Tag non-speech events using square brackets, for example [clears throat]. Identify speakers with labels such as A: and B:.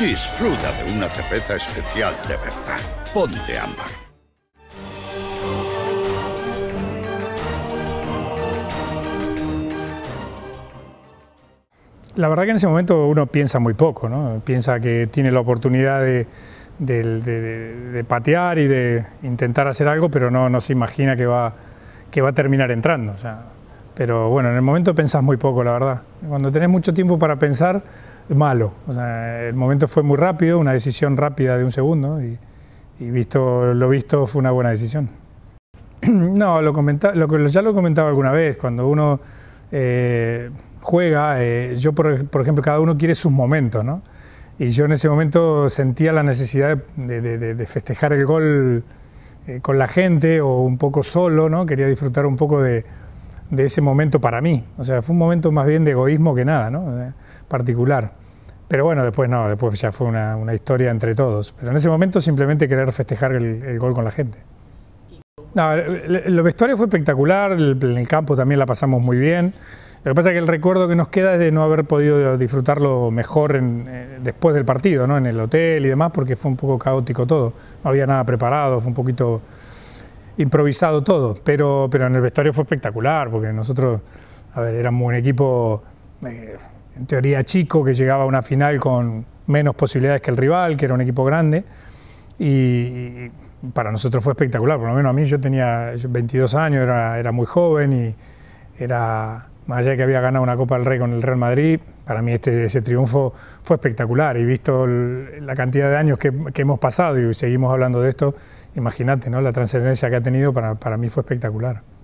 A: Disfruta de una cerveza especial de verdad. Ponte ámbar. La verdad que en ese momento uno piensa muy poco, ¿no? Piensa que tiene la oportunidad de, patear y de intentar hacer algo, pero no, se imagina que va, que va a terminar entrando. O sea, pero bueno, en el momento pensás muy poco, la verdad. Cuando tenés mucho tiempo para pensar, malo. el momento fue muy rápido, una decisión rápida de un segundo y, visto lo visto fue una buena decisión. [clears throat] No, lo, comenta, lo ya lo comentaba alguna vez, cuando uno eh, juega, eh, yo por, ejemplo, cada uno quiere sus momentos, ¿no? Y yo en ese momento sentía la necesidad de, festejar el gol eh, con la gente o un poco solo, ¿no? Quería disfrutar un poco de, de ese momento para mí. O sea, fue un momento más bien de egoísmo que nada, ¿no? Eh, particular. Pero bueno, después no, después ya fue una, historia entre todos. Pero en ese momento simplemente querer festejar el, gol con la gente. No, los vestuarios fue espectacular, en el campo también la pasamos muy bien. Lo que pasa es que el recuerdo que nos queda es de no haber podido disfrutarlo mejor eh, después del partido, ¿no? En el hotel y demás, porque fue un poco caótico todo. No había nada preparado, fue un poquito improvisado todo, pero, pero en el vestuario fue espectacular, porque nosotros, a ver, éramos un equipo eh, en teoría chico que llegaba a una final con menos posibilidades que el rival, que era un equipo grande, y, para nosotros fue espectacular, por lo menos a mí yo tenía 22 años, era, era muy joven y era, más allá que había ganado una Copa del Rey con el Real Madrid, para mí este, ese triunfo fue espectacular y visto la cantidad de años que, que hemos pasado y seguimos hablando de esto, imagínate, ¿no? La trascendencia que ha tenido para, para mí fue espectacular.